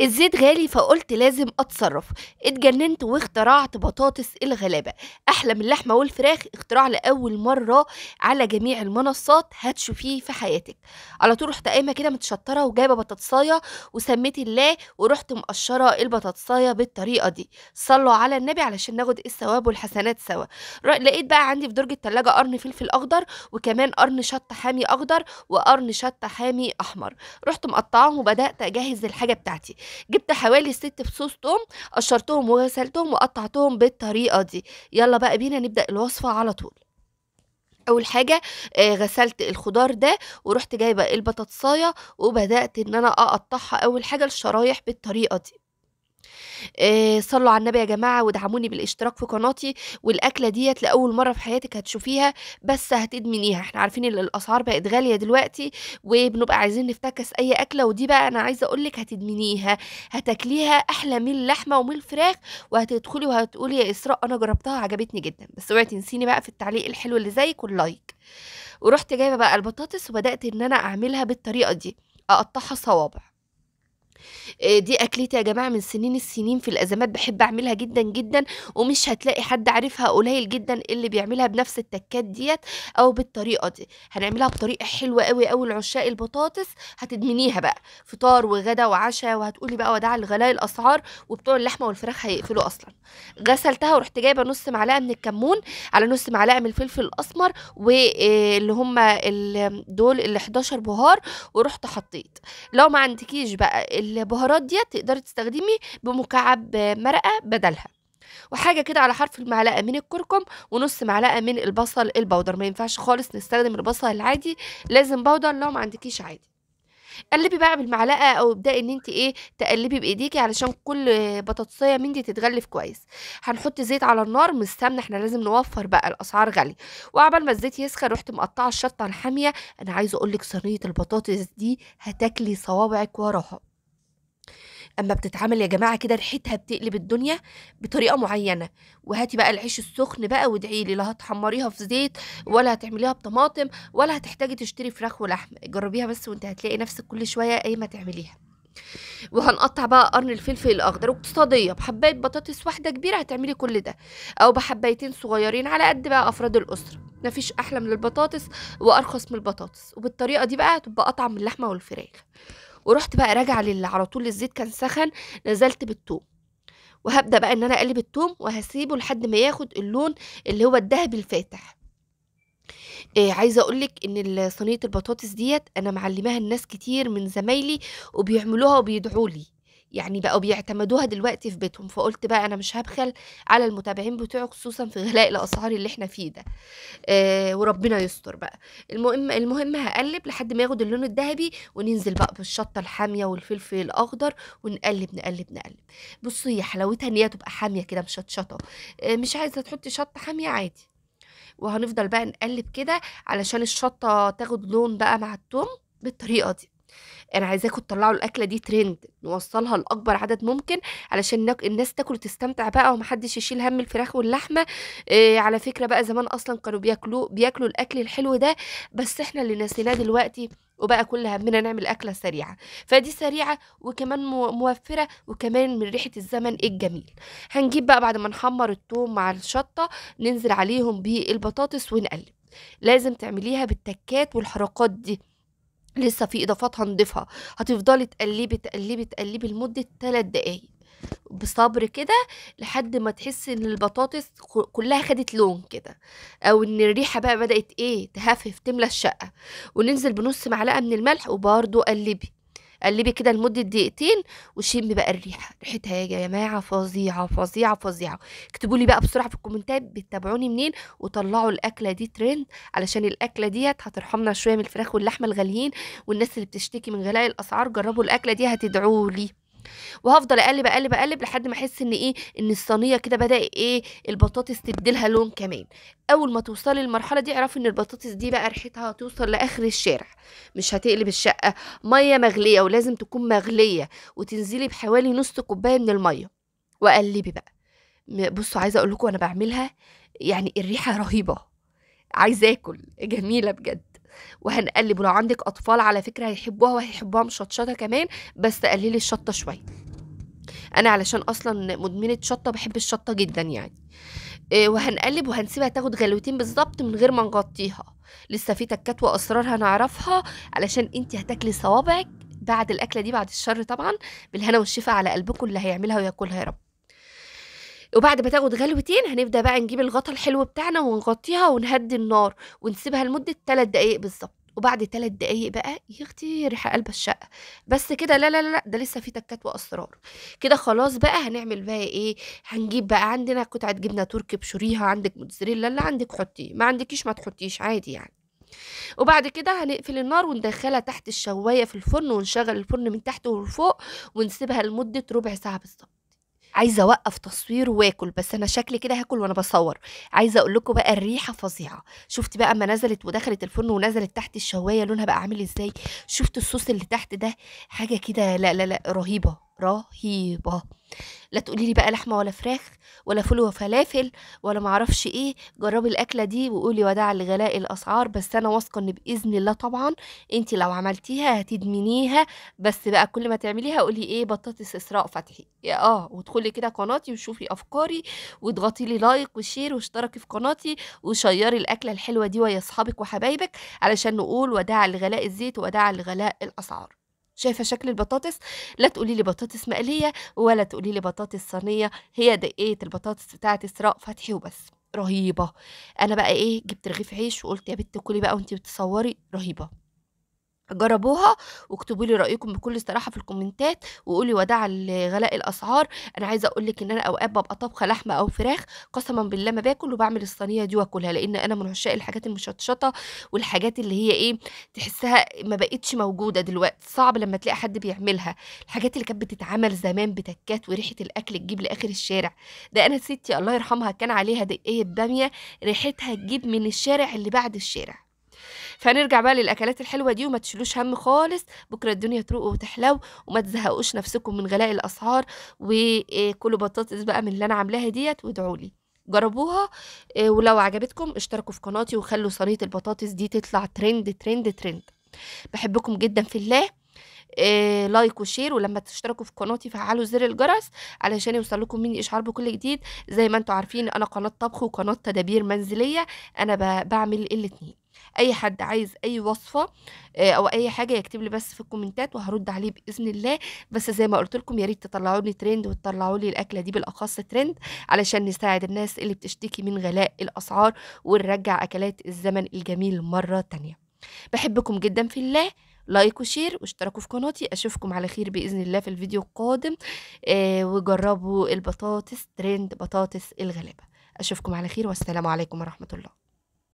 الزيت غالي فقلت لازم اتصرف اتجننت واخترعت بطاطس الغلابه احلى من اللحمه والفراخ اختراع لاول مره على جميع المنصات هتشوفيه في حياتك على طول رحت قايمه كده متشطره وجايبه بطاطسايه وسميت الله ورحت مقشره البطاطسايه بالطريقه دي صلوا على النبي علشان ناخد الثواب والحسنات سوا لقيت بقى عندي في درج التلاجة قرن فلفل اخضر وكمان قرن شطه حامي اخضر وقرن شطه حامي احمر رحت مقطعاهم وبدات اجهز الحاجه بتاعتي جبت حوالي ست فصوص توم قشرتهم وغسلتهم وقطعتهم بالطريقه دي يلا بقى بينا نبدا الوصفه على طول اول حاجه آه، غسلت الخضار ده ورحت جايبه البطاطسايه وبدات ان انا اقطعها اول حاجه الشرايح بالطريقه دي آه، صلوا على النبي يا جماعه وادعموني بالاشتراك في قناتي والاكله ديت لاول مره في حياتك هتشوفيها بس هتدمنيها احنا عارفين ان الاسعار بقت غاليه دلوقتي وبنبقى عايزين نفتكس اي اكله ودي بقى انا عايزه اقول لك هتدمنيها هتاكليها احلى من اللحمه ومن الفراخ وهتدخلي وهتقولي يا اسراء انا جربتها عجبتني جدا بس اوعي تنسيني بقى في التعليق الحلو اللي زيك واللايك ورحت جايبه بقى البطاطس وبدات ان انا اعملها بالطريقه دي اقطعها صوابع آه، دي اكلتي يا جماعه من سنين السنين في الازمات بحب اعملها جدا جدا ومش هتلاقي حد عارفها قليل جدا اللي بيعملها بنفس التكات ديت او بالطريقه دي هنعملها بطريقه حلوه قوي قوي لعشاق البطاطس هتدمنيها بقى فطار وغدا وعشاء وهتقولي بقى وداع لغلاء الاسعار وبتوع اللحمه والفراخ هيقفلوا اصلا غسلتها ورحت جايبه نص معلقه من الكمون على نص معلقه من الفلفل الاسمر واللي آه، هم دول ال 11 بهار ورحت حطيت لو ما عندكيش بقى ال البهارات ديت تقدري تستخدمي بمكعب مرقه بدلها وحاجه كده على حرف المعلقه من الكركم ونص معلقه من البصل البودر ما ينفعش خالص نستخدم البصل العادي لازم بودر لو ما عندكيش عادي قلبي بقى بالمعلقه او ابداي ان انت ايه تقلبي بايديكي علشان كل بطاطسيه من دي تتغلف كويس هنحط زيت على النار مستنى احنا لازم نوفر بقى الاسعار غاليه وعبال ما الزيت يسخن رحت مقطعه الشطه الحاميه انا عايزه اقول لك صينيه البطاطس دي هتاكلي صوابعك وراها اما بتتعمل يا جماعه كده ريحتها بتقلب الدنيا بطريقه معينه وهاتي بقى العيش السخن بقى وادعي لي لا هتحمريها في زيت ولا هتعمليها بطماطم ولا هتحتاجي تشتري فراخ ولحم جربيها بس وانت هتلاقي نفسك كل شويه قايمه تعمليها وهنقطع بقى قرن الفلفل الاخضر واقتصاديه بحبايه بطاطس واحده كبيره هتعملي كل ده او بحبايتين صغيرين على قد بقى افراد الاسره مفيش احلى من البطاطس وارخص من البطاطس وبالطريقه دي بقى هتبقى اطعم من اللحمه والفراخ ورحت بقى راجعه لل على طول الزيت كان سخن نزلت بالثوم وهبدا بقى ان انا اقلب الثوم وهسيبه لحد ما ياخد اللون اللي هو الذهبي الفاتح إيه عايزه اقول لك ان صينيه البطاطس ديت انا معلماها الناس كتير من زمايلي وبيعملوها وبيدعوا لي يعني بقوا بيعتمدوها دلوقتي في بيتهم فقلت بقى انا مش هبخل على المتابعين بتوعي خصوصا في غلاء الاسعار اللي احنا فيه ده آه وربنا يستر بقى المهم المهم هقلب لحد ما ياخد اللون الذهبي وننزل بقى بالشطه الحاميه والفلفل الاخضر ونقلب نقلب نقلب بصوا هي حلاوتها ان هي تبقى حاميه كده مشطشطه آه مش عايزه تحطي شطه حاميه عادي وهنفضل بقى نقلب كده علشان الشطه تاخد لون بقى مع التوم بالطريقه دي انا عايزاكم تطلعوا الاكله دي ترند نوصلها لاكبر عدد ممكن علشان الناس تاكل وتستمتع بقى ومحدش يشيل هم الفراخ واللحمه إيه على فكره بقى زمان اصلا كانوا بياكلوا بياكلوا الاكل الحلو ده بس احنا اللي نسيناه دلوقتي وبقى كل همنا نعمل أكلة سريعة فدي سريعة وكمان موفرة وكمان من ريحة الزمن الجميل هنجيب بقى بعد ما نحمر التوم مع الشطة ننزل عليهم بالبطاطس ونقلب لازم تعمليها بالتكات والحركات دي لسه في اضافات هنضيفها هتفضلي تقلبي تقلبي تقلبي لمده 3 دقايق بصبر كده لحد ما تحسي ان البطاطس كلها خدت لون كده او ان الريحه بقى بدات ايه تهفف تملى الشقه وننزل بنص معلقه من الملح وبرده قلبي قلبي كده لمده دقيقتين وشمي بقى الريحه ريحتها يا جماعه فظيعه فظيعه فظيعه اكتبوا لي بقى بسرعه في الكومنتات بتتابعوني منين وطلعوا الاكله دي ترند علشان الاكله ديت هترحمنا شويه من الفراخ واللحمه الغاليين والناس اللي بتشتكي من غلاء الاسعار جربوا الاكله دي هتدعوا لي وهفضل اقلب اقلب اقلب لحد ما احس ان ايه ان الصينيه كده بدا ايه البطاطس تديلها لون كمان اول ما توصلي للمرحله دي اعرفي ان البطاطس دي بقى ريحتها هتوصل لاخر الشارع مش هتقلب الشقه ميه مغليه ولازم تكون مغليه وتنزلي بحوالي نص كوبايه من الميه واقلبي بقى بصوا عايزه اقول لكم انا بعملها يعني الريحه رهيبه عايزه اكل جميله بجد وهنقلب ولو عندك اطفال على فكره هيحبوها وهيحبوها مشطشطه كمان بس تقللي الشطه شويه انا علشان اصلا مدمنه شطه بحب الشطه جدا يعني آه، وهنقلب وهنسيبها تاخد غلوتين بالظبط من غير ما نغطيها لسه في تكات واسرار هنعرفها علشان انت هتاكلي صوابعك بعد الاكله دي بعد الشر طبعا بالهنا والشفاء على قلبكم اللي هيعملها وياكلها يا رب وبعد ما تاخد غلوتين هنبدا بقى نجيب الغطا الحلو بتاعنا ونغطيها ونهدي النار ونسيبها لمده 3 دقائق بالظبط وبعد 3 دقايق بقى يغطي ريحه قلب الشقه بس كده لا لا لا ده لسه في تكات واسرار كده خلاص بقى هنعمل بقى ايه هنجيب بقى عندنا قطعه جبنه تركي بشوريها عندك موتزاريلا اللي عندك حطيه ما عندكيش ما تحطيش عادي يعني وبعد كده هنقفل النار وندخلها تحت الشوايه في الفرن ونشغل الفرن من تحت وفوق ونسيبها لمده ربع ساعه بالظبط عايزه اوقف تصوير واكل بس انا شكلي كده هاكل وانا بصور عايزه اقول لكم بقى الريحه فظيعه شفت بقى اما نزلت ودخلت الفرن ونزلت تحت الشوايه لونها بقى عامل ازاي شفت الصوص اللي تحت ده حاجه كده لا لا لا رهيبه رهيبه لا تقولي لي بقى لحمه ولا فراخ ولا فول وفلافل ولا معرفش ايه جربي الاكله دي وقولي وداع لغلاء الاسعار بس انا واثقه ان باذن الله طبعا انت لو عملتيها هتدمنيها بس بقى كل ما تعمليها قولي ايه بطاطس اسراء فتحي اه وادخلي كده قناتي وشوفي افكاري واضغطي لي لايك وشير واشتركي في قناتي وشيري الاكله الحلوه دي ويا اصحابك وحبايبك علشان نقول وداع لغلاء الزيت وداع لغلاء الاسعار شايفه شكل البطاطس لا تقولي لي بطاطس مقليه ولا تقولي لي بطاطس صينيه هي دقيقه البطاطس بتاعت اسراء فتحي وبس رهيبه انا بقى ايه جبت رغيف عيش وقلت يا بت كلي بقى وانتي بتصوري رهيبه جربوها واكتبوا لي رايكم بكل صراحه في الكومنتات وقولي وداع لغلاء الاسعار انا عايزه اقول لك ان انا اوقات ببقى طابخه لحمه او فراخ قسما بالله ما باكل وبعمل الصينيه دي واكلها لان انا من عشاق الحاجات المشطشطه والحاجات اللي هي ايه تحسها ما بقتش موجوده دلوقتي صعب لما تلاقي حد بيعملها الحاجات اللي كانت بتتعمل زمان بتكات وريحه الاكل تجيب لاخر الشارع ده انا ستي الله يرحمها كان عليها دقيه باميه ريحتها تجيب من الشارع اللي بعد الشارع فنرجع بقى للاكلات الحلوه دي وما تشيلوش هم خالص بكره الدنيا تروق وتحلو وما تزهقوش نفسكم من غلاء الاسعار وكلوا بطاطس بقى من اللي انا عاملاها ديت وادعوا لي جربوها آه، ولو عجبتكم اشتركوا في قناتي وخلوا صينيه البطاطس دي تطلع ترند ترند ترند بحبكم جدا في الله إيه لايك وشير ولما تشتركوا في قناتي فعلوا زر الجرس علشان يوصل لكم مني اشعار بكل جديد زي ما انتم عارفين انا قناه طبخ وقناه تدابير منزليه انا بعمل الاتنين اي حد عايز اي وصفه آه، او اي حاجه يكتب لي بس في الكومنتات وهرد عليه باذن الله بس زي ما قلت لكم يا ريت تطلعوا لي ترند وتطلعوا لي الاكله دي بالاخص ترند علشان نساعد الناس اللي بتشتكي من غلاء الاسعار ونرجع اكلات الزمن الجميل مره تانية بحبكم جدا في الله لايك وشير واشتركوا في قناتي اشوفكم على خير باذن الله في الفيديو القادم آه وجربوا البطاطس ترند بطاطس الغلابه اشوفكم على خير والسلام عليكم ورحمه الله